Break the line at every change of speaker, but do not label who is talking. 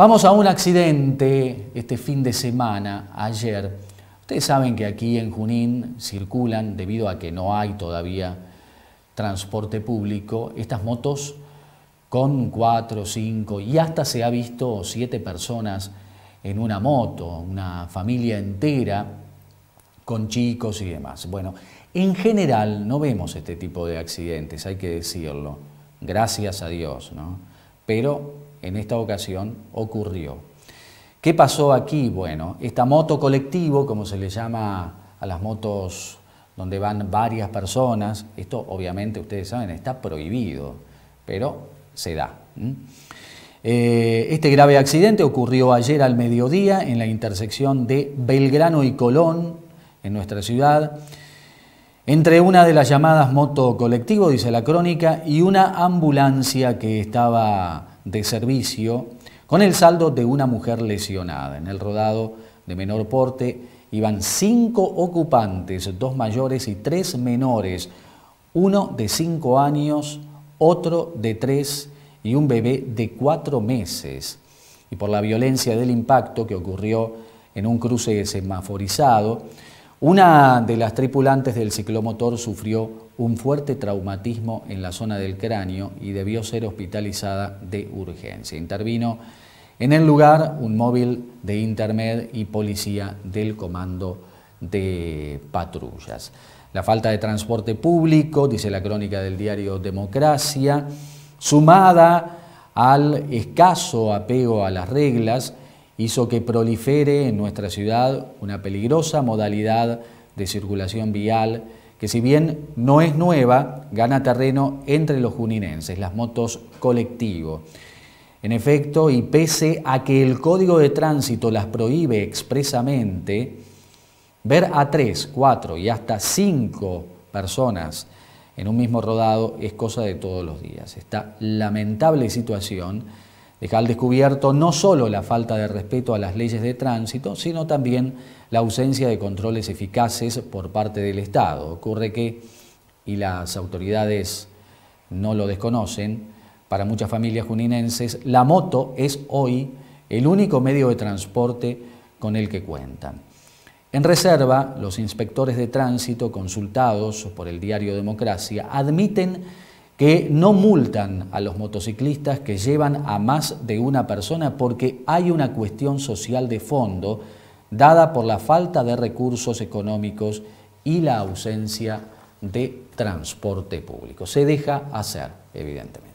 Vamos a un accidente este fin de semana, ayer. Ustedes saben que aquí en Junín circulan, debido a que no hay todavía transporte público, estas motos con cuatro, cinco y hasta se ha visto siete personas en una moto, una familia entera con chicos y demás. Bueno, en general no vemos este tipo de accidentes, hay que decirlo, gracias a Dios, ¿no? pero en esta ocasión ocurrió. ¿Qué pasó aquí? Bueno, esta moto colectivo, como se le llama a las motos donde van varias personas, esto obviamente ustedes saben está prohibido, pero se da. Eh, este grave accidente ocurrió ayer al mediodía en la intersección de Belgrano y Colón, en nuestra ciudad entre una de las llamadas moto colectivo, dice la crónica, y una ambulancia que estaba de servicio, con el saldo de una mujer lesionada. En el rodado de menor porte iban cinco ocupantes, dos mayores y tres menores, uno de cinco años, otro de tres y un bebé de cuatro meses. Y por la violencia del impacto que ocurrió en un cruce semaforizado, una de las tripulantes del ciclomotor sufrió un fuerte traumatismo en la zona del cráneo y debió ser hospitalizada de urgencia. Intervino en el lugar un móvil de Intermed y policía del comando de patrullas. La falta de transporte público, dice la crónica del diario Democracia, sumada al escaso apego a las reglas, hizo que prolifere en nuestra ciudad una peligrosa modalidad de circulación vial que si bien no es nueva, gana terreno entre los juninenses, las motos colectivo. En efecto, y pese a que el Código de Tránsito las prohíbe expresamente, ver a tres, cuatro y hasta cinco personas en un mismo rodado es cosa de todos los días. Esta lamentable situación Deja al descubierto no solo la falta de respeto a las leyes de tránsito, sino también la ausencia de controles eficaces por parte del Estado. Ocurre que, y las autoridades no lo desconocen, para muchas familias juninenses, la moto es hoy el único medio de transporte con el que cuentan. En reserva, los inspectores de tránsito consultados por el diario Democracia admiten que no multan a los motociclistas que llevan a más de una persona porque hay una cuestión social de fondo dada por la falta de recursos económicos y la ausencia de transporte público. Se deja hacer, evidentemente.